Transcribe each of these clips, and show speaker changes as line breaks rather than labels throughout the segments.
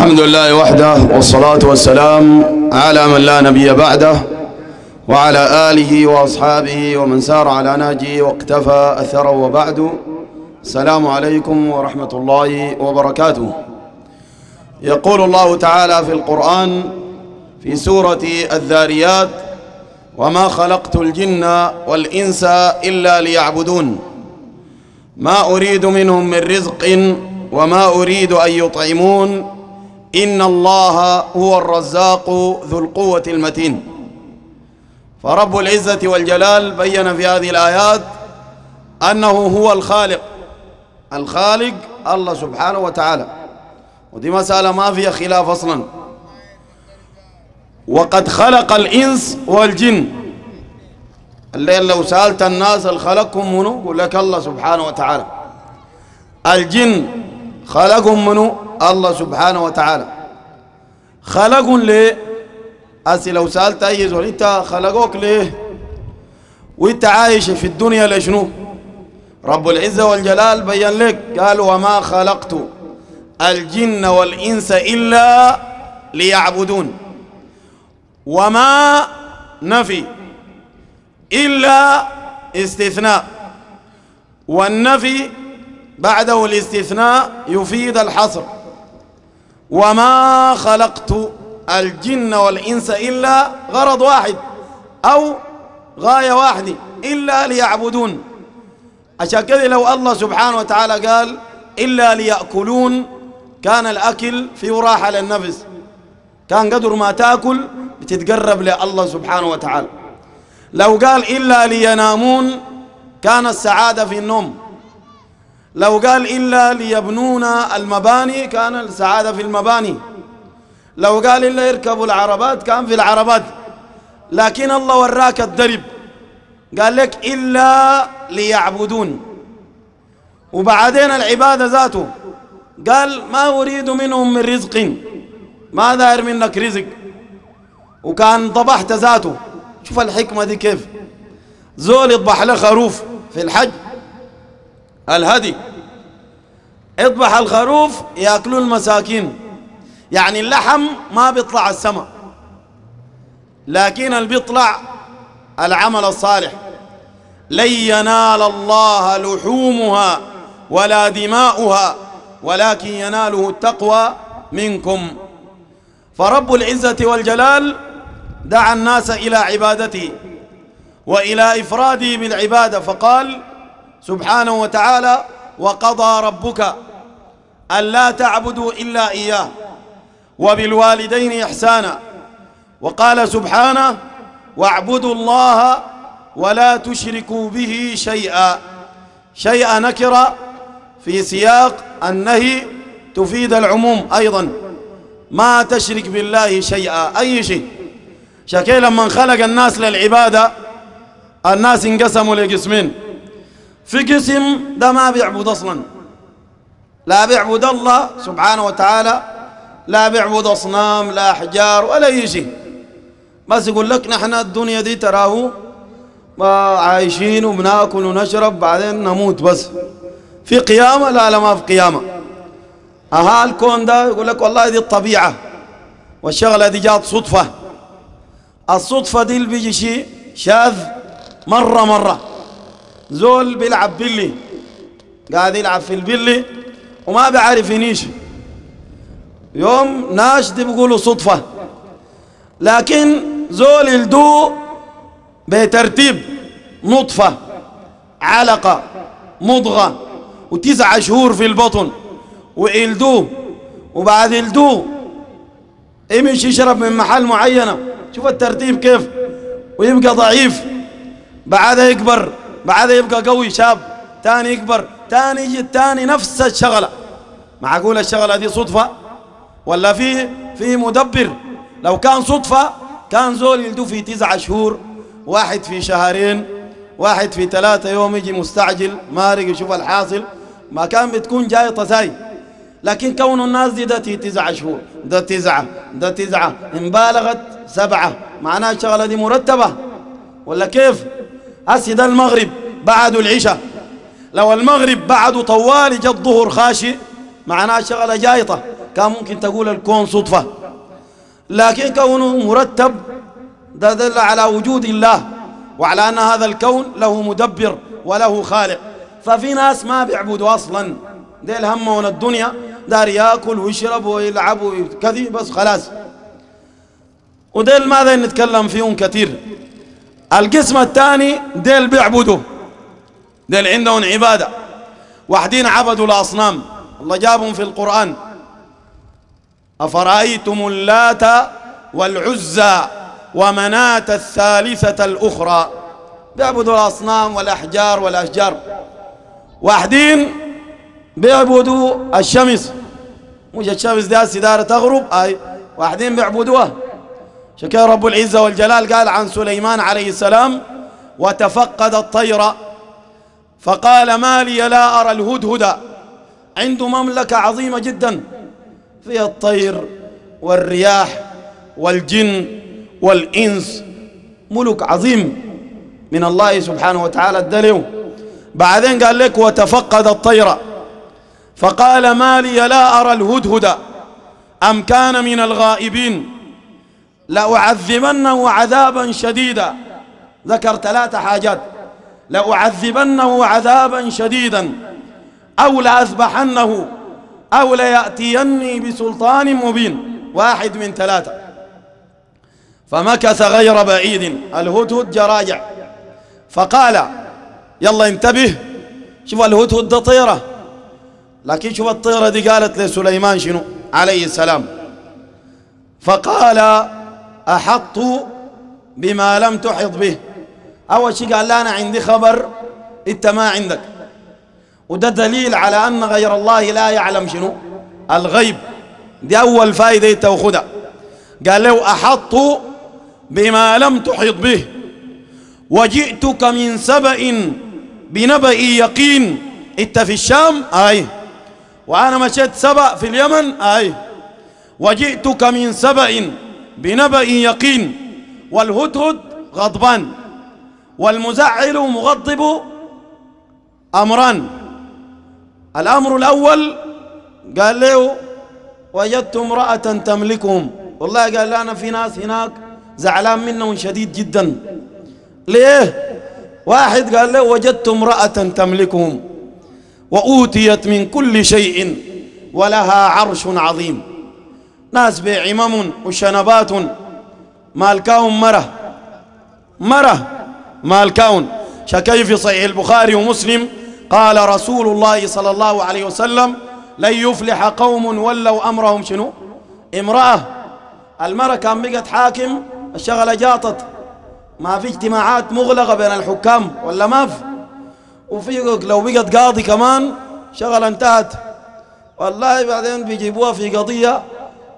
الحمد لله وحده والصلاة والسلام على من لا نبي بعده وعلى آله وأصحابه ومن سار على نهجه واقتفى أثرا وبعد السلام عليكم ورحمة الله وبركاته يقول الله تعالى في القرآن في سورة الذاريات وما خلقت الجن والإنس إلا ليعبدون ما أريد منهم من رزق وما أريد أن يطعمون إن الله هو الرزاق ذو القوة المتين فرب العزة والجلال بين في هذه الآيات أنه هو الخالق الخالق الله سبحانه وتعالى ودي مسألة ما فيها خلاف أصلا وقد خلق الإنس والجن الليل لو سألت الناس هل منه منو يقول لك الله سبحانه وتعالى الجن خلقهم منو الله سبحانه وتعالى خلقهم ليه أسي لو سألت أي زول أنت خلقوك ليه وأنت عايش في الدنيا لشنو رب العزة والجلال بين لك قال وما خلقت الجن والإنس إلا ليعبدون وما نفي إلا استثناء والنفي بعده الاستثناء يفيد الحصر وما خلقت الجن والإنس إلا غرض واحد أو غاية واحدة إلا ليعبدون عشان كذا لو الله سبحانه وتعالى قال إلا ليأكلون كان الأكل فيه راحة للنفس كان قدر ما تأكل بتتقرب لله سبحانه وتعالى لو قال إلا لينامون كان السعادة في النوم لو قال إلا ليبنون المباني كان السعادة في المباني لو قال إلا يركبوا العربات كان في العربات لكن الله وراك الدرب قال لك إلا ليعبدون وبعدين العبادة ذاته قال ما أريد منهم من رزق ما داير منك رزق وكان ضبحت ذاته شوف الحكمة دي كيف زول يضبح له خروف في الحج الهدي اطبح الخروف ياكلوا المساكين يعني اللحم ما بيطلع السماء لكن اللي بيطلع العمل الصالح لن ينال الله لحومها ولا دماؤها ولكن يناله التقوى منكم فرب العزة والجلال دعا الناس إلى عبادته وإلى إفراده بالعبادة فقال سبحانه وتعالى وقضى ربك أن لا تعبدوا إلا إياه وبالوالدين إحسانا وقال سبحانه واعبدوا الله ولا تشركوا به شيئا شيئا نكرة في سياق النهي تفيد العموم أيضا ما تشرك بالله شيئا أي شيء شكي لما خلق الناس للعبادة الناس انقسموا لقسمين في قسم ده ما بيعبد أصلاً لا بيعبد الله سبحانه وتعالى لا بيعبد أصنام لا أحجار ولا أي شيء بس يقول لك نحن الدنيا دي تراه عايشين وبناكل ونشرب بعدين نموت بس في قيامة لا لا ما في قيامة أها الكون ده يقول لك والله دي الطبيعة والشغلة دي جات صدفة الصدفة دي اللي بيجي شيء شاذ مرة مرة زول بيلعب بلي قاعد يلعب في البلي وما بيعرفنيش يوم ناشد بيقولوا صدفة لكن زول الدو بترتيب نطفة علقة مضغة وتسعة شهور في البطن وإلدوه وبعد إلدوه يمشي يشرب من محل معينة شوف الترتيب كيف ويبقى ضعيف بعدها يكبر بعدها يبقى قوي شاب تاني يكبر تاني يجي تاني نفس الشغلة معقول الشغلة دي صدفة ولا فيه فيه مدبر لو كان صدفة كان زول يلدو في تسعة شهور واحد في شهرين واحد في ثلاثة يوم يجي مستعجل مارق يشوف الحاصل ما كان بتكون جاي طساي لكن كون الناس دي ده تسعة شهور ده تسعة ده تسعة إن بالغت سبعة معناها الشغلة دي مرتبة ولا كيف؟ هسي ده المغرب بعد العشاء لو المغرب بعد طوال جا الظهر خاشي معناها شغله جايطه كان ممكن تقول الكون صدفه لكن كونه مرتب ده دل على وجود الله وعلى ان هذا الكون له مدبر وله خالق ففي ناس ما بيعبدوا اصلا ديل همهم الدنيا دار ياكل ويشرب ويلعب وكذي بس خلاص وديل ماذا نتكلم فيهم كثير القسم الثاني ديل بيعبدوا ديل عندهم عبادة وحدين عبدوا الأصنام الله جابهم في القرآن أفرأيتم اللات والعزى ومناة الثالثة الأخرى بيعبدوا الأصنام والأحجار والأشجار واحدين بيعبدوا الشمس مش الشمس دي سدارة تغرب أي واحدين بيعبدوها شكرا رب العزة والجلال قال عن سليمان عليه السلام وتفقد الطير فقال ما لي لا أرى الهدهد عنده مملكة عظيمة جدا فيها الطير والرياح والجن والإنس ملك عظيم من الله سبحانه وتعالى الدلو بعدين قال لك وتفقد الطير فقال ما لي لا أرى الهدهد أم كان من الغائبين لأعذبنه عذابا شديدا ذكر ثلاث حاجات لأعذبنه عذابا شديدا أو لأذبحنه أو ليأتيني بسلطان مبين واحد من ثلاثة فمكث غير بعيد الهدهد جراجع فقال يلا انتبه شوف الهدهد ده طيرة لكن شوف الطيرة دي قالت لسليمان شنو عليه السلام فقال أحط بما لم تحط به أول شيء قال لا أنا عندي خبر أنت ما عندك وده دليل على أن غير الله لا يعلم شنو الغيب دي أول فائدة أنت وخدها قال له أحط بما لم تحيط به وجئتك من سبأ بنبأ يقين أنت في الشام أي وأنا مشيت سبأ في اليمن أي وجئتك من سبأ بنبأ يقين والهدهد غضبان والمزعل مغضب أمران الأمر الأول قال له وجدت امرأة تملكهم والله قال لنا أنا في ناس هناك زعلان منهم شديد جدا ليه واحد قال له وجدت امرأة تملكهم وأوتيت من كل شيء ولها عرش عظيم ناس بعمم وشنبات مالكاهم مره مره ما الكون شكي في صحيح البخاري ومسلم قال رسول الله صلى الله عليه وسلم لن يفلح قوم ولوا أمرهم شنو امرأة المرأة كان بقت حاكم الشغلة جاطت ما في اجتماعات مغلقة بين الحكام ولا ما في وفي لو بقت قاضي كمان شغلة انتهت والله بعدين بيجيبوها في قضية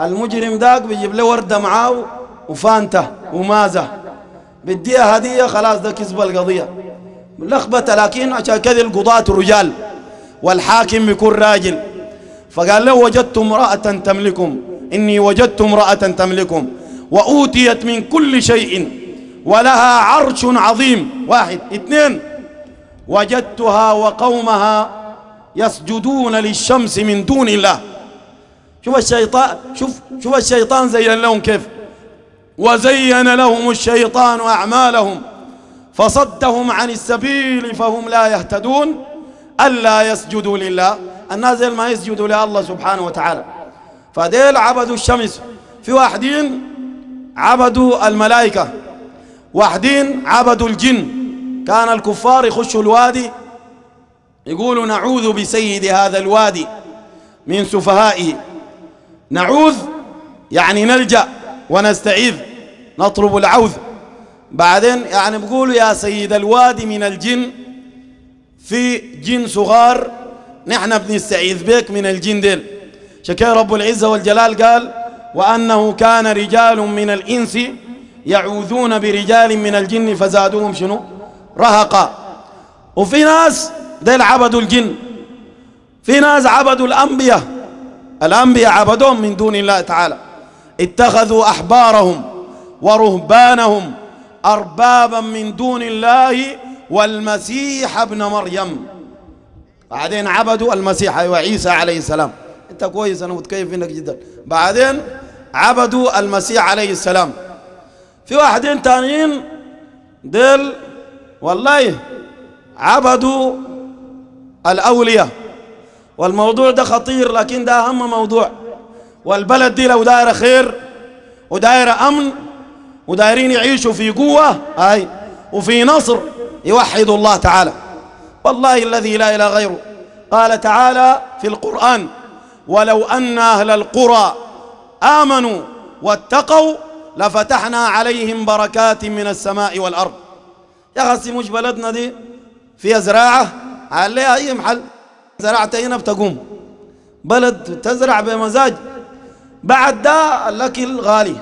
المجرم داك بيجيب له وردة معاه وفانته ومازه بديها هدية خلاص ده كسب القضية لخبة لكن عشان كذا القضاة رجال والحاكم يكون راجل فقال له وجدت امرأة تملكم إني وجدت امرأة تملكم وأوتيت من كل شيء ولها عرش عظيم واحد اثنين وجدتها وقومها يسجدون للشمس من دون الله شوف الشيطان شوف شوف الشيطان زين لهم كيف وزين لهم الشيطان أعمالهم فصدهم عن السبيل فهم لا يهتدون ألا يسجدوا لله الناس ما يسجدوا لله سبحانه وتعالى فديل عبدوا الشمس في واحدين عبدوا الملائكة واحدين عبدوا الجن كان الكفار يخشوا الوادي يقولوا نعوذ بسيد هذا الوادي من سفهائه نعوذ يعني نلجأ ونستعيذ نطلب العوذ بعدين يعني بقول يا سيد الوادي من الجن في جن صغار نحن بنستعيذ بك من الجن ديل شكي رب العزة والجلال قال وأنه كان رجال من الإنس يعوذون برجال من الجن فزادوهم شنو رهقا وفي ناس ديل عبدوا الجن في ناس عبدوا الأنبياء الأنبياء عبدوهم من دون الله تعالى اتخذوا أحبارهم ورهبانهم أربابا من دون الله والمسيح ابن مريم بعدين عبدوا المسيح أيوة عيسى عليه السلام أنت كويس أنا متكيف منك جدا بعدين عبدوا المسيح عليه السلام في واحدين تانيين ديل والله عبدوا الأولياء والموضوع ده خطير لكن ده أهم موضوع والبلد دي لو دايره خير ودايره امن ودايرين يعيشوا في قوه اي وفي نصر يوحدوا الله تعالى والله الذي لا اله غيره قال تعالى في القران ولو ان اهل القرى امنوا واتقوا لفتحنا عليهم بركات من السماء والارض يا اخي مش بلدنا دي فيها زراعه عليها اي محل زرعت هنا بتقوم بلد تزرع بمزاج بعد ده الاكل غالي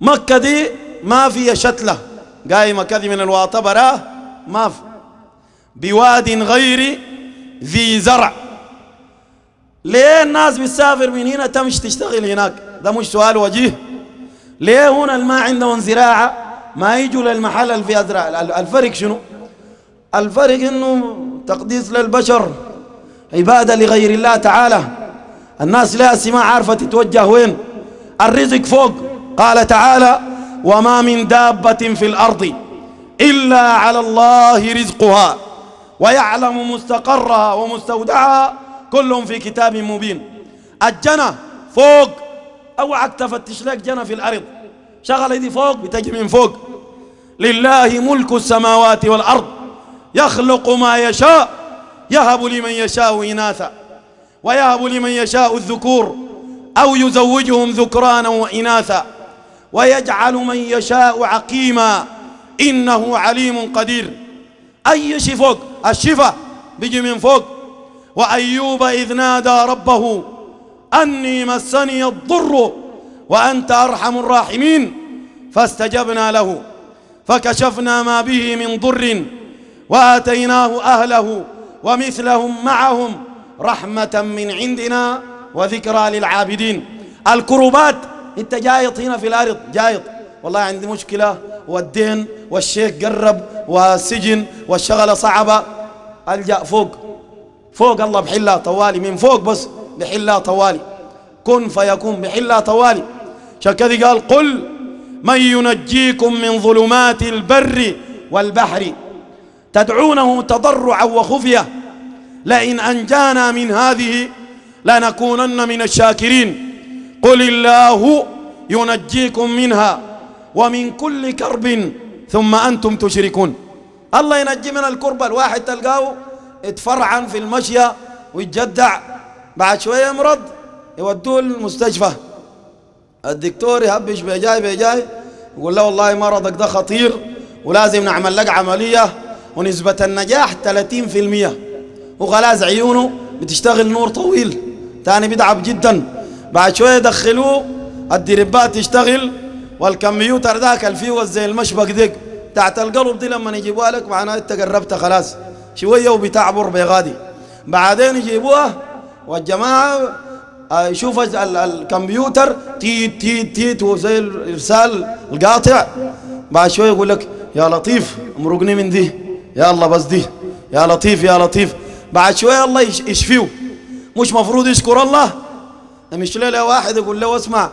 مكه دي ما فيها شتله قايمه كذي من الواطبرة ما في بواد غير ذي زرع ليه الناس بتسافر من هنا تمشي تشتغل هناك ده مش سؤال وجيه ليه هنا الماء عندهم زراعه ما يجوا للمحل اللي فيه ازرع الفرق شنو؟ الفرق انه تقديس للبشر عباده لغير الله تعالى الناس لا ما عارفة تتوجه وين الرزق فوق قال تعالى وما من دابة في الأرض إلا على الله رزقها ويعلم مستقرها ومستودعها كلهم في كتاب مبين الجنة فوق أوعك تفتش لك جنة في الأرض شغل دي فوق بتجي من فوق لله ملك السماوات والأرض يخلق ما يشاء يهب لمن يشاء إناثا ويهب لمن يشاء الذكور أو يزوجهم ذكرانا وإناثا ويجعل من يشاء عقيما إنه عليم قدير أي فوق الشفاء بيجي من فوق وأيوب إذ نادى ربه أني مسني الضر وأنت أرحم الراحمين فاستجبنا له فكشفنا ما به من ضر وآتيناه أهله ومثلهم معهم رحمة من عندنا وذكرى للعابدين الكروبات انت جايط هنا في الارض جايط والله عندي مشكلة والدين والشيخ قرب والسجن والشغلة صعبة الجأ فوق فوق الله بحلها طوالي من فوق بس بحلها طوالي كن فيكون بحلها طوالي شكذي قال قل من ينجيكم من ظلمات البر والبحر تدعونه تضرعا وخفيه لئن أنجانا من هذه لنكونن من الشاكرين قل الله ينجيكم منها ومن كل كرب ثم أنتم تشركون الله ينجي من الكربة الواحد تلقاه اتفرعن في المشية ويتجدع بعد شوية يمرض يودوه المستشفى الدكتور يهبش بيجاي بيجاي يقول له والله مرضك ده خطير ولازم نعمل لك عملية ونسبة النجاح 30% وخلاص عيونه بتشتغل نور طويل تاني بيتعب جدا بعد شويه يدخلوه الدربات تشتغل والكمبيوتر ذاك الفيوز زي المشبك ديك تحت القلب دي لما يجيبوها لك معناها انت قربت خلاص شويه وبتعبر بغادي بعدين يجيبوها والجماعه آه، يشوف الكمبيوتر تيت تيت تيت وزي الارسال القاطع بعد شويه يقول لك يا لطيف امرقني من دي يا الله بس دي يا لطيف يا لطيف بعد شوية الله يشفيه مش مفروض يشكر الله مش ليلة واحد يقول له اسمع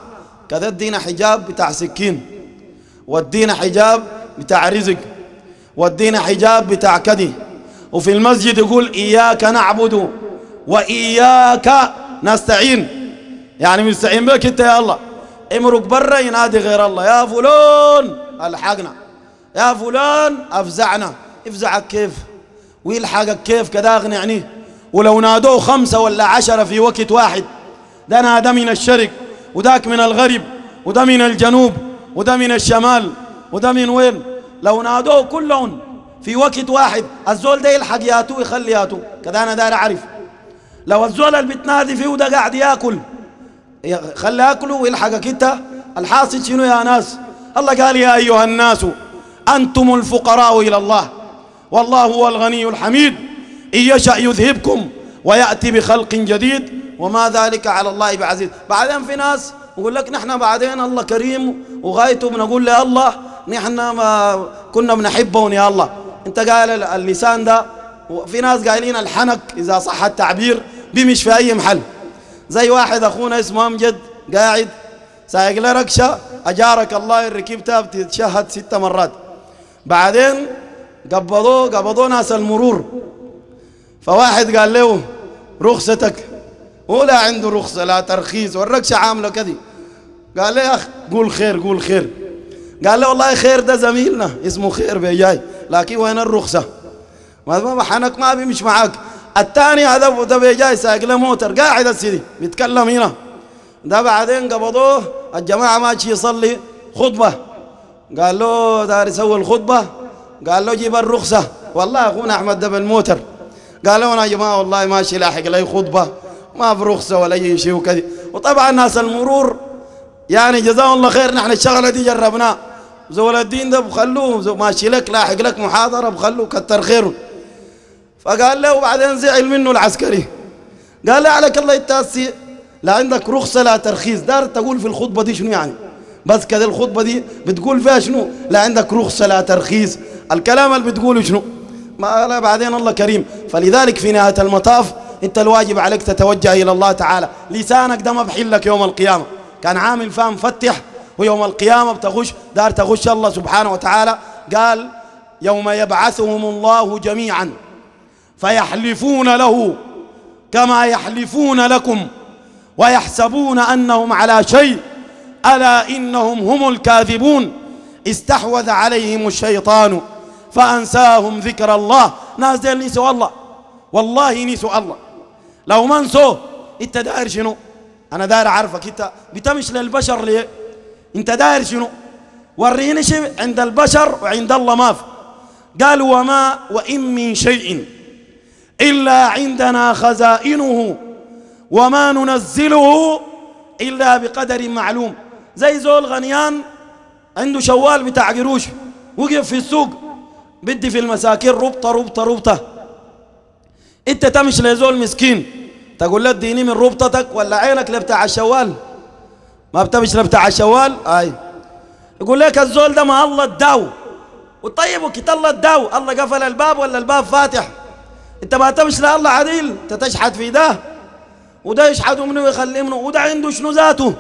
كذا ادينا حجاب بتاع سكين ودينا حجاب بتاع رزق ودينا حجاب بتاع كدي وفي المسجد يقول إياك نعبد وإياك نستعين يعني مستعين بك انت يا الله امرك برا ينادي غير الله يا فلان الحقنا يا فلان افزعنا افزعك كيف ويلحقك كيف كذا أغني يعني؟ عنه ولو نادوه خمسة ولا عشرة في وقت واحد ده نادى من الشرق وذاك من الغرب وده من الجنوب وده من الشمال وده من وين لو نادوه كلهم في وقت واحد الزول ده يلحق ياتو يخلي ياتو كذا أنا داير أعرف لو الزول اللي بتنادي فيه وده قاعد ياكل خلي ياكله ويلحقك انت الحاصل شنو يا ناس الله قال يا أيها الناس أنتم الفقراء إلى الله والله هو الغني الحميد إن يشأ يذهبكم ويأتي بخلق جديد وما ذلك على الله بعزيز بعدين في ناس يقول لك نحن بعدين الله كريم وغايته بنقول يا الله نحن ما كنا بنحبهم يا الله انت قال اللسان ده وفي ناس قايلين الحنك اذا صح التعبير بمش في اي محل زي واحد اخونا اسمه امجد قاعد سايق له ركشه اجارك الله الركبتها بتتشهد ست مرات بعدين قبضوه قبضوه ناس المرور فواحد قال له رخصتك هو لا عنده رخصة لا ترخيص والركشة عاملة كذي قال له يا أخ قول خير قول خير قال له والله خير ده زميلنا اسمه خير بيجاي لكن وين الرخصة ما حنك ما بيمش معاك الثاني هذا ده بيجاي ساق له موتر قاعد السيدي بيتكلم هنا ده بعدين قبضوه الجماعة ماشي يصلي خطبة قال له داري يسوي الخطبة قال له جيب الرخصة والله أخونا أحمد ده بالموتر قال له أنا يا جماعة والله ماشي لاحق لي خطبة ما في رخصة ولا أي شيء وكذا وطبعا ناس المرور يعني جزاهم الله خير نحن الشغلة دي جربناها زول الدين ده بخلوه ماشي لك لاحق لك محاضرة بخلوه كتر خيره فقال له وبعدين زعل منه العسكري قال له عليك الله التاسي لا عندك رخصة لا ترخيص دار تقول في الخطبة دي شنو يعني بس كده الخطبة دي بتقول فيها شنو لا عندك رخصة لا ترخيص الكلام اللي بتقوله شنو ما بعدين الله كريم فلذلك في نهاية المطاف انت الواجب عليك تتوجه الى الله تعالى لسانك ده ما بحلك يوم القيامة كان عامل فهم فتح ويوم القيامة بتغش دار تغش الله سبحانه وتعالى قال يوم يبعثهم الله جميعا فيحلفون له كما يحلفون لكم ويحسبون أنهم على شيء ألا إنهم هم الكاذبون استحوذ عليهم الشيطان فأنساهم ذكر الله ناس ديل نسوا الله والله نسوا الله لو ما نسوه انت داير شنو انا داير اعرفك انت بتمش للبشر ليه انت داير شنو وريني شيء عند البشر وعند الله ما في قال وما وإن من شيء إلا عندنا خزائنه وما ننزله إلا بقدر معلوم زي زول غنيان عنده شوال بتاع قروش وقف في السوق بدي في المساكين ربطة ربطة ربطة انت تمشي لزول مسكين تقول له اديني من ربطتك ولا عينك لبتاع الشوال ما بتمشي لبتاع الشوال اي يقول لك الزول ده ما الله اداه وطيب وكت الله اداه الله قفل الباب ولا الباب فاتح انت ما تمشي لله عديل انت تشحت في ده وده يشحت منه ويخلي منه وده عنده شنو ذاته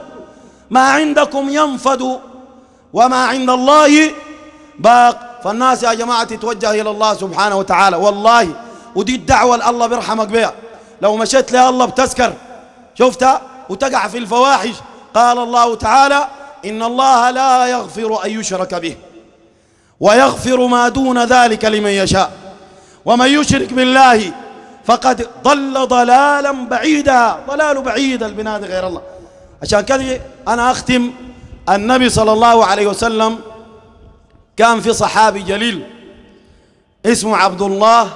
ما عندكم ينفد وما عند الله باق فالناس يا جماعة تتوجه إلى الله سبحانه وتعالى والله ودي الدعوة الله بيرحمك بها لو مشيت لها الله بتسكر شفتها وتقع في الفواحش قال الله تعالى إن الله لا يغفر أن يشرك به ويغفر ما دون ذلك لمن يشاء ومن يشرك بالله فقد ضل ضلالا بعيدا ضلال بعيد البناد غير الله عشان كذا أنا أختم النبي صلى الله عليه وسلم كان في صحابي جليل اسمه عبد الله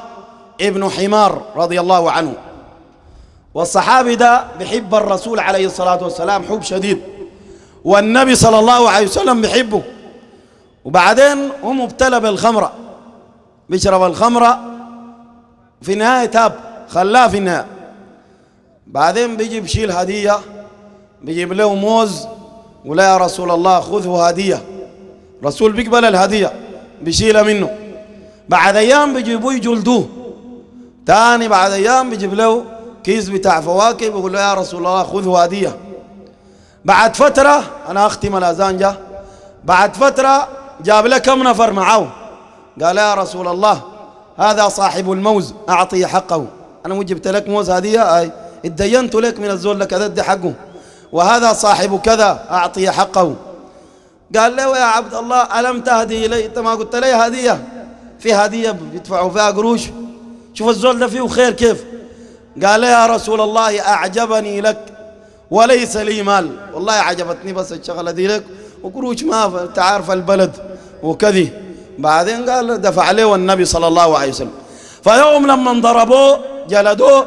ابن حمار رضي الله عنه والصحابي ده بحب الرسول عليه الصلاة والسلام حب شديد والنبي صلى الله عليه وسلم بحبه وبعدين هو مبتلى بالخمرة بيشرب الخمرة في النهاية تاب خلاه في النهاية بعدين بيجي بشيل هدية بيجيب له موز ولا يا رسول الله خذه هديه رسول بيقبل الهدية بيشيلها منه بعد أيام بيجيبوه يجلدوه تاني بعد أيام بيجيب له كيس بتاع فواكه بيقول له يا رسول الله خذ هدية بعد فترة أنا أختم الأذان جا بعد فترة جاب له كم نفر معاه قال يا رسول الله هذا صاحب الموز أعطي حقه أنا وجبت لك موز هدية أي اتدينت لك من الزول لك أدي حقه وهذا صاحب كذا أعطي حقه قال له يا عبد الله ألم تهدي إلي أنت ما قلت لي هدية في هدية بيدفعوا فيها قروش شوف الزول ده فيه خير كيف قال له يا رسول الله أعجبني لك وليس لي مال والله عجبتني بس الشغلة دي لك وقروش ما أنت عارف البلد وكذي بعدين قال دفع له النبي صلى الله عليه وسلم فيوم لما ضربوه جلدوه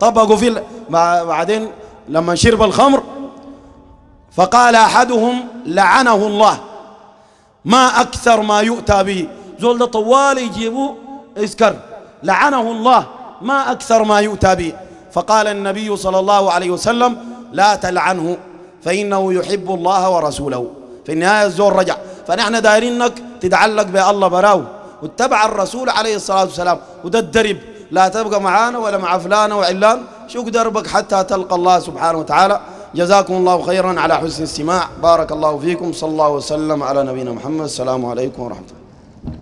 طبقوا في بعدين لما شرب الخمر فقال أحدهم لعنه الله ما أكثر ما يؤتى به زول طوال يجيبوه اسكر لعنه الله ما أكثر ما يؤتى به فقال النبي صلى الله عليه وسلم لا تلعنه فإنه يحب الله ورسوله في النهاية الزور رجع فنحن دايرينك تتعلق بالله براو واتبع الرسول عليه الصلاة والسلام وتدرب لا تبقى معانا ولا مع فلان وعلان شو دربك حتى تلقى الله سبحانه وتعالى جزاكم الله خيرا على حسن الاستماع بارك الله فيكم صلى الله وسلم على نبينا محمد السلام عليكم ورحمة الله